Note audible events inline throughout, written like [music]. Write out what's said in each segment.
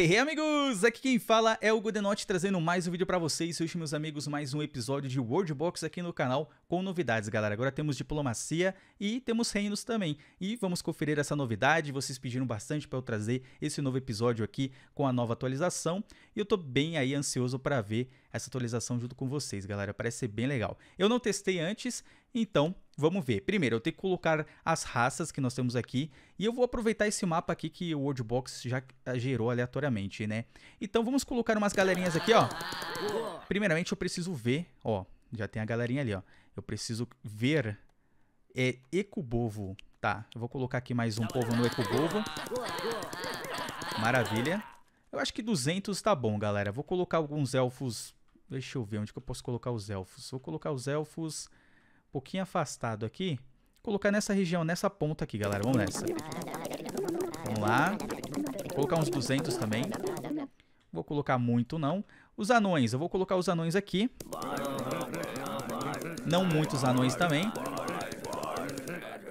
Hey, hey, amigos! Aqui quem fala é o Godenote trazendo mais um vídeo para vocês. Hoje, meus amigos, mais um episódio de World Box aqui no canal com novidades, galera. Agora temos diplomacia e temos reinos também. E vamos conferir essa novidade. Vocês pediram bastante para eu trazer esse novo episódio aqui com a nova atualização. E eu tô bem aí ansioso para ver essa atualização junto com vocês, galera. Parece ser bem legal. Eu não testei antes, então, vamos ver. Primeiro, eu tenho que colocar as raças que nós temos aqui. E eu vou aproveitar esse mapa aqui que o Wordbox já gerou aleatoriamente, né? Então, vamos colocar umas galerinhas aqui, ó. Primeiramente, eu preciso ver, ó. Já tem a galerinha ali, ó. Eu preciso ver é Ecubovo. Tá, eu vou colocar aqui mais um povo no Ecubovo. Maravilha. Eu acho que 200 tá bom, galera. Vou colocar alguns elfos... Deixa eu ver, onde que eu posso colocar os elfos? Vou colocar os elfos um pouquinho afastado aqui. Colocar nessa região, nessa ponta aqui, galera. Vamos nessa. Vamos lá. Vou colocar uns 200 também. Vou colocar muito, não. Os anões. Eu vou colocar os anões aqui. Não muitos anões também.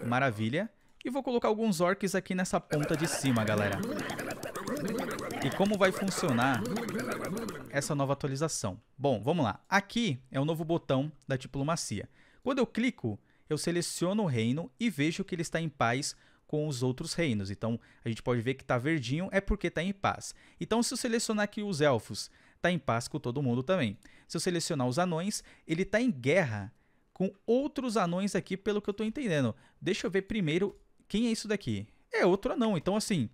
Maravilha. E vou colocar alguns orcs aqui nessa ponta de cima, galera. E como vai funcionar essa nova atualização? Bom, vamos lá. Aqui é o novo botão da diplomacia. Quando eu clico, eu seleciono o reino e vejo que ele está em paz com os outros reinos. Então, a gente pode ver que está verdinho é porque está em paz. Então, se eu selecionar aqui os elfos, está em paz com todo mundo também. Se eu selecionar os anões, ele está em guerra com outros anões aqui, pelo que eu estou entendendo. Deixa eu ver primeiro quem é isso daqui. É outro anão. Então, assim,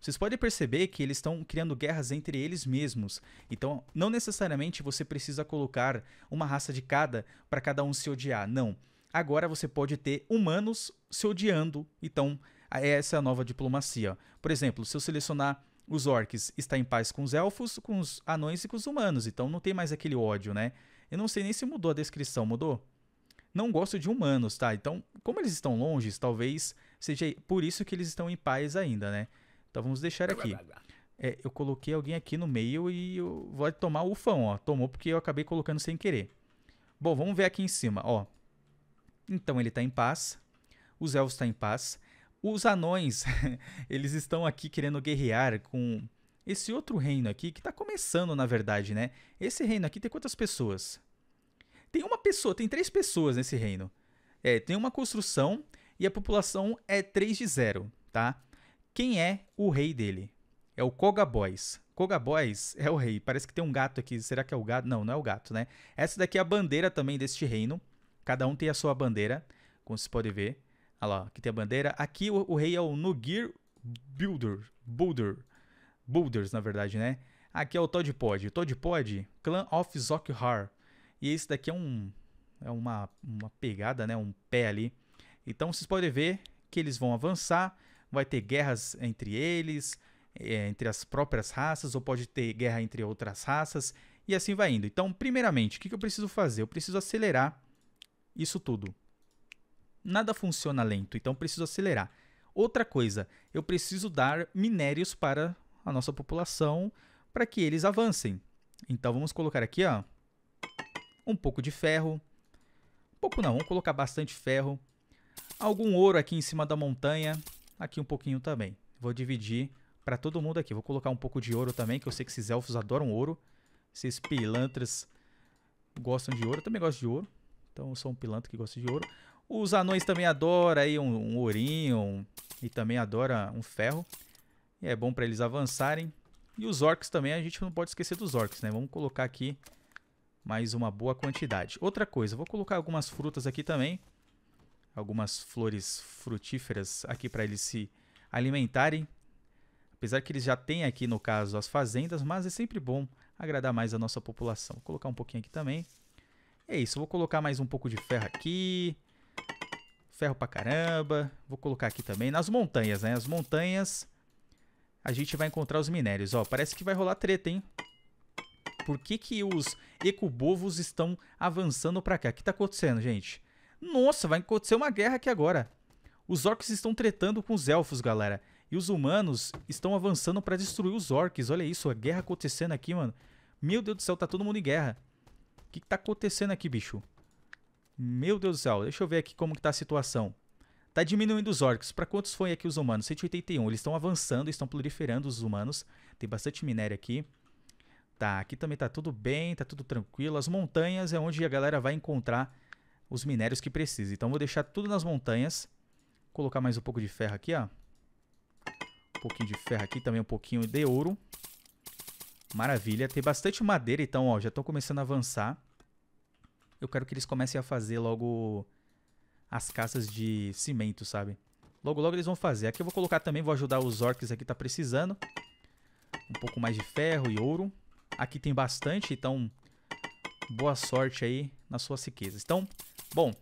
vocês podem perceber que eles estão criando guerras entre eles mesmos. Então, não necessariamente você precisa colocar uma raça de cada para cada um se odiar. Não. Agora você pode ter humanos se odiando. Então, essa é a nova diplomacia. Por exemplo, se eu selecionar os orcs, está em paz com os elfos, com os anões e com os humanos. Então, não tem mais aquele ódio, né? Eu não sei nem se mudou a descrição. Mudou? não gosto de humanos, tá? Então, como eles estão longe, talvez seja por isso que eles estão em paz ainda, né? Então vamos deixar aqui. É, eu coloquei alguém aqui no meio e eu vou tomar o fã ó. Tomou porque eu acabei colocando sem querer. Bom, vamos ver aqui em cima, ó. Então ele está em paz. Os elfos estão tá em paz. Os anões, [laughs] eles estão aqui querendo guerrear com esse outro reino aqui que está começando, na verdade, né? Esse reino aqui tem quantas pessoas? Tem uma pessoa, tem três pessoas nesse reino. É, tem uma construção e a população é 3 de 0, tá? Quem é o rei dele? É o Kogaboys. Kogaboys é o rei. Parece que tem um gato aqui. Será que é o gato? Não, não é o gato, né? Essa daqui é a bandeira também deste reino. Cada um tem a sua bandeira, como se pode ver. Olha lá, aqui tem a bandeira. Aqui o, o rei é o Nugir Builder. Builder. Builders, na verdade, né? Aqui é o Todd Pod, Clan of Zokhar. E esse daqui é um é uma, uma pegada, né? Um pé ali. Então vocês podem ver que eles vão avançar vai ter guerras entre eles, é, entre as próprias raças, ou pode ter guerra entre outras raças, e assim vai indo. Então, primeiramente, o que eu preciso fazer? Eu preciso acelerar isso tudo. Nada funciona lento, então preciso acelerar. Outra coisa, eu preciso dar minérios para a nossa população para que eles avancem. Então vamos colocar aqui, ó, um pouco de ferro. Um pouco não, vamos colocar bastante ferro. Algum ouro aqui em cima da montanha aqui um pouquinho também. Vou dividir para todo mundo aqui. Vou colocar um pouco de ouro também, que eu sei que esses elfos adoram ouro. Esses pilantras gostam de ouro. Eu também gosto de ouro. Então eu sou um pilantra que gosta de ouro. Os anões também adoram aí um, um ourinho um, e também adora um ferro. E é bom para eles avançarem. E os orcs também, a gente não pode esquecer dos orcs, né? Vamos colocar aqui mais uma boa quantidade. Outra coisa, vou colocar algumas frutas aqui também algumas flores frutíferas aqui para eles se alimentarem. Apesar que eles já têm aqui, no caso, as fazendas, mas é sempre bom agradar mais a nossa população. Vou colocar um pouquinho aqui também. É isso, vou colocar mais um pouco de ferro aqui. Ferro pra caramba. Vou colocar aqui também nas montanhas, né? As montanhas a gente vai encontrar os minérios. Ó, parece que vai rolar treta, hein? Por que que os ecobovos estão avançando pra cá? O que tá acontecendo, gente? Nossa, vai acontecer uma guerra aqui agora. Os orcs estão tretando com os elfos, galera. E os humanos estão avançando para destruir os orcs. Olha isso, a guerra acontecendo aqui, mano. Meu Deus do céu, tá todo mundo em guerra. O que, que tá acontecendo aqui, bicho? Meu Deus do céu, deixa eu ver aqui como que tá a situação. Tá diminuindo os orcs. Para quantos foi aqui os humanos? 181. Eles estão avançando, estão proliferando os humanos. Tem bastante minério aqui. Tá, aqui também tá tudo bem, tá tudo tranquilo. As montanhas é onde a galera vai encontrar os minérios que precisa. Então vou deixar tudo nas montanhas. Colocar mais um pouco de ferro aqui, ó. Um pouquinho de ferro aqui, também um pouquinho de ouro. Maravilha. Tem bastante madeira, então, ó, já estão começando a avançar. Eu quero que eles comecem a fazer logo as caças de cimento, sabe? Logo, logo eles vão fazer. Aqui eu vou colocar também, vou ajudar os orcs aqui, que tá precisando. Um pouco mais de ferro e ouro. Aqui tem bastante, então boa sorte aí nas suas riquezas. Então, Bom,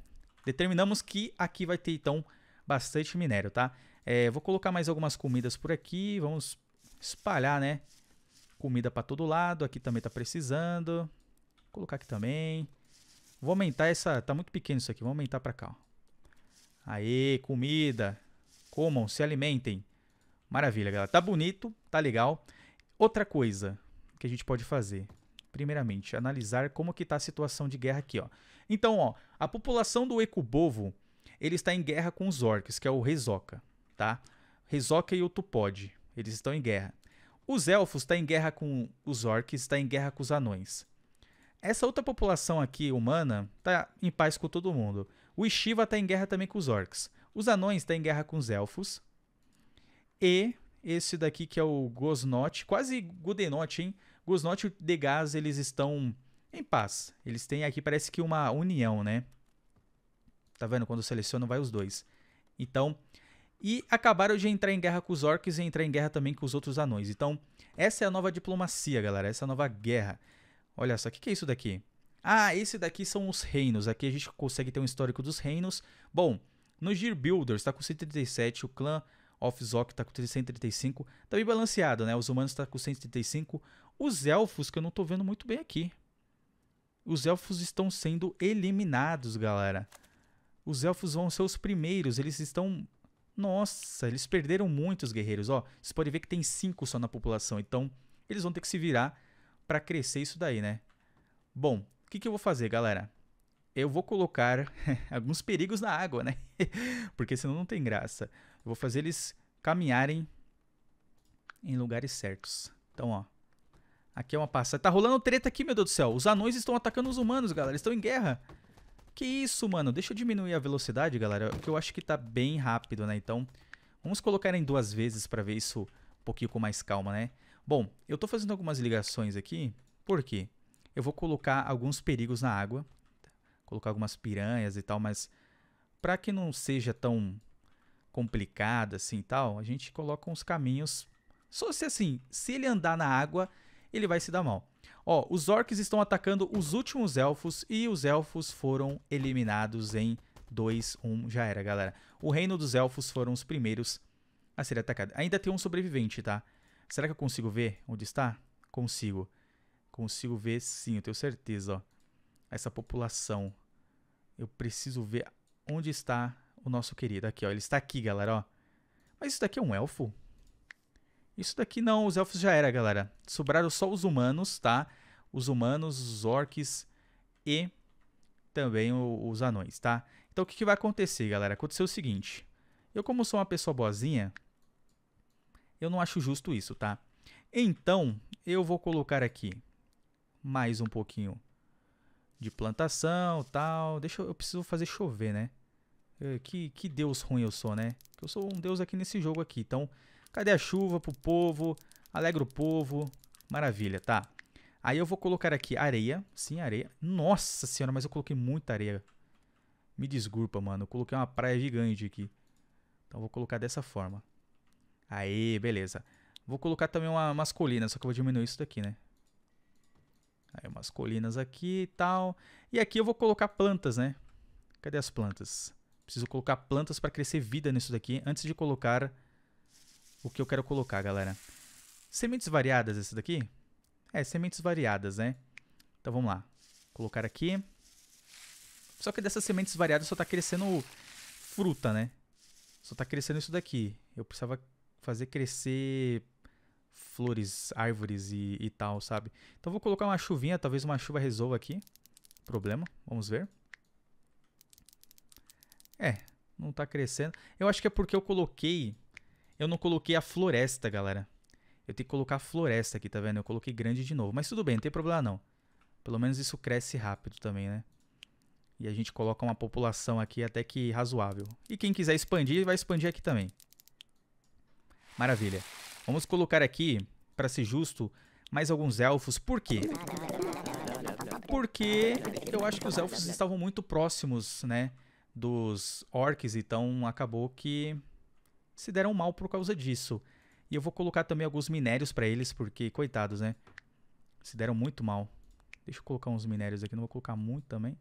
determinamos que aqui vai ter então bastante minério, tá? É, vou colocar mais algumas comidas por aqui, vamos espalhar, né? Comida para todo lado, aqui também tá precisando. Vou colocar aqui também. Vou aumentar essa, tá muito pequeno isso aqui, vou aumentar para cá, ó. Aê, comida. Comam, se alimentem. Maravilha, galera. Tá bonito, tá legal. Outra coisa que a gente pode fazer primeiramente, analisar como que está a situação de guerra aqui. Ó. Então, ó, a população do Ecubovo ele está em guerra com os orcs, que é o Rezoca. Tá? Rezoca e o Tupod, eles estão em guerra. Os elfos estão tá em guerra com os orcs, está em guerra com os anões. Essa outra população aqui, humana, está em paz com todo mundo. O Ishiva está em guerra também com os orcs. Os anões estão tá em guerra com os elfos. E esse daqui que é o Gosnot, quase Gudenote, hein? Gusnotti e o Degas, eles estão em paz. Eles têm aqui, parece que uma união, né? Tá vendo? Quando seleciona, vai os dois. Então, e acabaram de entrar em guerra com os orcs e entrar em guerra também com os outros anões. Então, essa é a nova diplomacia, galera. Essa é a nova guerra. Olha só, o que, que é isso daqui? Ah, esse daqui são os reinos. Aqui a gente consegue ter um histórico dos reinos. Bom, no Gear Builders, tá com 137, o clã Zoc está com 135. Tá bem balanceado, né? Os humanos estão tá com 135. Os elfos, que eu não estou vendo muito bem aqui. Os elfos estão sendo eliminados, galera. Os elfos vão ser os primeiros. Eles estão. Nossa, eles perderam muitos guerreiros. Ó, vocês podem ver que tem 5 só na população. Então, eles vão ter que se virar para crescer isso daí, né? Bom, o que, que eu vou fazer, galera? Eu vou colocar [laughs] alguns perigos na água, né? [laughs] Porque senão não tem graça. Eu vou fazer eles caminharem em lugares certos. Então, ó. Aqui é uma passagem. Tá rolando treta aqui, meu Deus do céu. Os anões estão atacando os humanos, galera. Eles estão em guerra. Que isso, mano. Deixa eu diminuir a velocidade, galera. Porque eu acho que tá bem rápido, né? Então, vamos colocar em duas vezes pra ver isso um pouquinho com mais calma, né? Bom, eu tô fazendo algumas ligações aqui. Por quê? Eu vou colocar alguns perigos na água. Colocar algumas piranhas e tal, mas... Pra que não seja tão complicada, assim tal, a gente coloca uns caminhos. Só se assim, se ele andar na água, ele vai se dar mal. Ó, os orcs estão atacando os últimos elfos e os elfos foram eliminados em 2, 1, já era, galera. O reino dos elfos foram os primeiros a ser atacados Ainda tem um sobrevivente, tá? Será que eu consigo ver onde está? Consigo. Consigo ver sim, eu tenho certeza, ó. Essa população. Eu preciso ver onde está o nosso querido. Aqui, ó. Ele está aqui, galera, ó. Mas isso daqui é um elfo? Isso daqui não, os elfos já era, galera. Sobraram só os humanos, tá? Os humanos, os orcs e também os anões, tá? Então o que, que vai acontecer, galera? Aconteceu o seguinte. Eu, como sou uma pessoa boazinha, eu não acho justo isso, tá? Então, eu vou colocar aqui mais um pouquinho de plantação tal. Deixa eu, eu preciso fazer chover, né? É, que, que Deus ruim eu sou, né? Eu sou um Deus aqui nesse jogo aqui. Então, cadê a chuva pro povo? Alegra o povo. Maravilha, tá? Aí eu vou colocar aqui areia. Sim, areia. Nossa senhora, mas eu coloquei muita areia. Me desculpa, mano. Eu coloquei uma praia gigante aqui. Então, vou colocar dessa forma. Aí, beleza. Vou colocar também uma, umas colinas, só que eu vou diminuir isso daqui, né? Aí umas colinas aqui e tal. E aqui eu vou colocar plantas, né? Cadê as plantas? Preciso colocar plantas para crescer vida nisso daqui antes de colocar o que eu quero colocar, galera. Sementes variadas esse daqui? É, sementes variadas, né? Então vamos lá. Colocar aqui. Só que dessas sementes variadas só tá crescendo fruta, né? Só tá crescendo isso daqui. Eu precisava fazer crescer flores, árvores e, e tal, sabe? Então vou colocar uma chuvinha, talvez uma chuva resolva aqui. Problema, vamos ver. É, não tá crescendo. Eu acho que é porque eu coloquei. Eu não coloquei a floresta, galera. Eu tenho que colocar a floresta aqui, tá vendo? Eu coloquei grande de novo. Mas tudo bem, não tem problema não. Pelo menos isso cresce rápido também, né? E a gente coloca uma população aqui até que razoável. E quem quiser expandir, vai expandir aqui também. Maravilha. Vamos colocar aqui, para ser justo, mais alguns elfos. Por quê? Porque eu acho que os elfos estavam muito próximos, né? dos orcs, então acabou que se deram mal por causa disso. E eu vou colocar também alguns minérios para eles, porque, coitados, né? Se deram muito mal. Deixa eu colocar uns minérios aqui, não vou colocar muito também.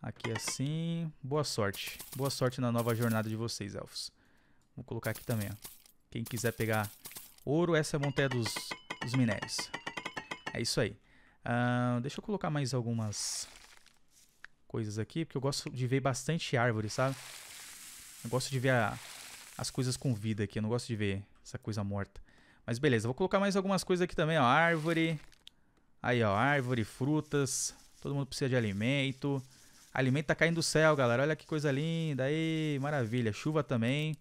Aqui assim. Boa sorte. Boa sorte na nova jornada de vocês, elfos. Vou colocar aqui também, ó. Quem quiser pegar ouro, essa é a montanha dos, dos minérios. É isso aí. Uh, deixa eu colocar mais algumas coisas aqui, porque eu gosto de ver bastante árvore, sabe? Eu gosto de ver a, as coisas com vida aqui, eu não gosto de ver essa coisa morta. Mas beleza, vou colocar mais algumas coisas aqui também, ó, árvore. Aí, ó, árvore, frutas. Todo mundo precisa de alimento. Alimento tá caindo do céu, galera. Olha que coisa linda. Aí, maravilha. Chuva também.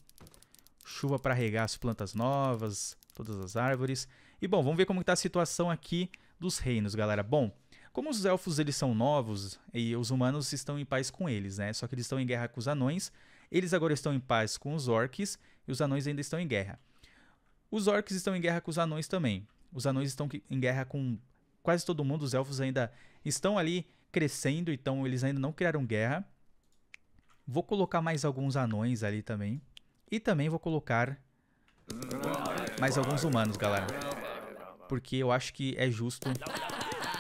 Chuva para regar as plantas novas, todas as árvores. E bom, vamos ver como está a situação aqui dos reinos, galera. Bom, como os elfos eles são novos e os humanos estão em paz com eles, né? Só que eles estão em guerra com os anões. Eles agora estão em paz com os orcs e os anões ainda estão em guerra. Os orcs estão em guerra com os anões também. Os anões estão em guerra com quase todo mundo. Os elfos ainda estão ali crescendo, então eles ainda não criaram guerra. Vou colocar mais alguns anões ali também. E também vou colocar mais alguns humanos, galera. Porque eu acho que é justo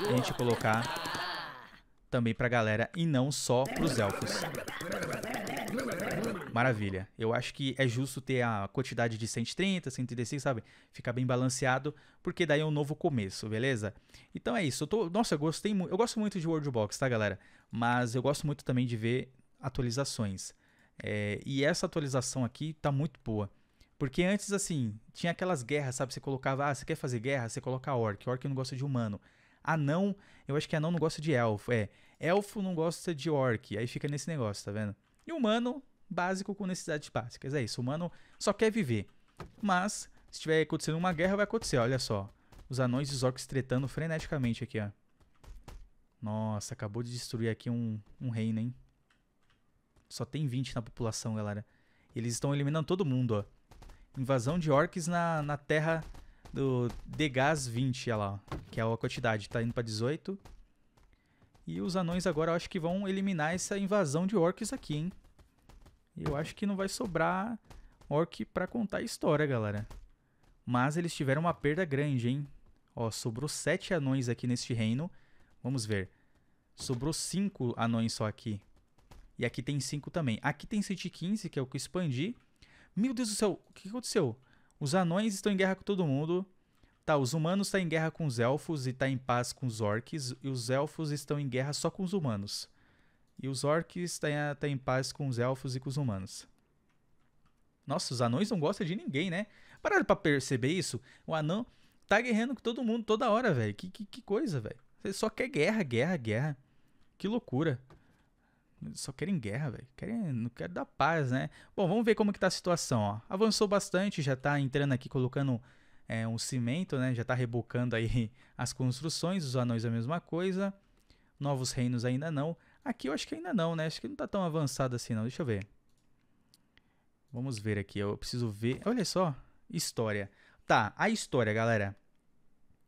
a gente colocar também pra galera e não só pros elfos. Maravilha. Eu acho que é justo ter a quantidade de 130, 136, sabe? Ficar bem balanceado, porque daí é um novo começo, beleza? Então é isso. Eu tô... Nossa, eu gostei muito. Eu gosto muito de World Box, tá, galera? Mas eu gosto muito também de ver atualizações. É... E essa atualização aqui tá muito boa. Porque antes, assim, tinha aquelas guerras, sabe? Você colocava, ah, você quer fazer guerra? Você coloca orc. Orc não gosta de humano. Anão, eu acho que anão não gosta de elfo. É, elfo não gosta de orc. Aí fica nesse negócio, tá vendo? E humano, básico com necessidades básicas. É isso, humano só quer viver. Mas, se tiver acontecendo uma guerra, vai acontecer, olha só. Os anões e os orcs tretando freneticamente aqui, ó. Nossa, acabou de destruir aqui um, um reino, hein? Só tem 20 na população, galera. Eles estão eliminando todo mundo, ó. Invasão de orcs na, na terra do Degas 20, olha lá, que é a quantidade, tá indo para 18. E os anões agora eu acho que vão eliminar essa invasão de orcs aqui, hein? Eu acho que não vai sobrar orc para contar a história, galera. Mas eles tiveram uma perda grande, hein? Ó, sobrou 7 anões aqui neste reino. Vamos ver. Sobrou 5 anões só aqui. E aqui tem 5 também. Aqui tem 115, que é o que eu expandi. Meu Deus do céu, o que aconteceu? Os anões estão em guerra com todo mundo. Tá, os humanos estão tá em guerra com os elfos e tá em paz com os orcs. E os elfos estão em guerra só com os humanos. E os orcs tá em, tá em paz com os elfos e com os humanos. Nossa, os anões não gostam de ninguém, né? Pararam pra perceber isso? O anão tá guerrando com todo mundo toda hora, velho. Que, que, que coisa, velho. Você só quer guerra, guerra, guerra. Que loucura só querem guerra, velho. Querem, não querem dar paz, né? Bom, vamos ver como que tá a situação, ó. Avançou bastante, já tá entrando aqui, colocando é, um cimento, né? Já tá rebocando aí [laughs] as construções, os anões a mesma coisa. Novos reinos ainda não. Aqui eu acho que ainda não, né? Acho que não tá tão avançado assim, não. Deixa eu ver. Vamos ver aqui, eu preciso ver. Olha só, história. Tá, a história, galera.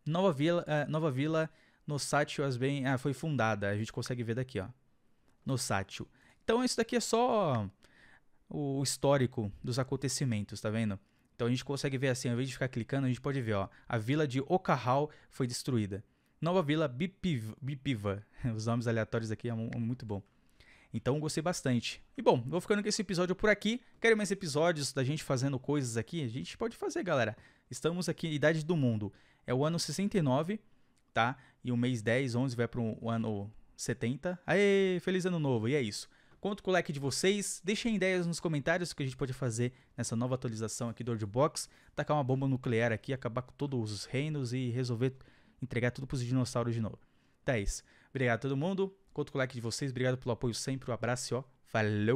Nova Vila, uh, Nova Vila no Sátio Asben ah, foi fundada. A gente consegue ver daqui, ó no Satchel. Então isso daqui é só o histórico dos acontecimentos, tá vendo? Então a gente consegue ver assim, ao invés de ficar clicando, a gente pode ver, ó, a vila de Okahal foi destruída. Nova vila Bipiva, Bipiva. [laughs] os nomes aleatórios aqui é, é muito bom. Então gostei bastante. E bom, vou ficando com esse episódio por aqui. Querem mais episódios da gente fazendo coisas aqui? A gente pode fazer, galera. Estamos aqui, Idade do Mundo. É o ano 69, tá? E o mês 10, 11 vai para o ano 70. Aê, feliz ano novo, e é isso. Conto com o like de vocês, deixem ideias nos comentários o que a gente pode fazer nessa nova atualização aqui do World Box, tacar uma bomba nuclear aqui, acabar com todos os reinos e resolver entregar tudo pros dinossauros de novo. Então é isso. Obrigado a todo mundo, conto com o like de vocês, obrigado pelo apoio sempre, um abraço e ó, valeu!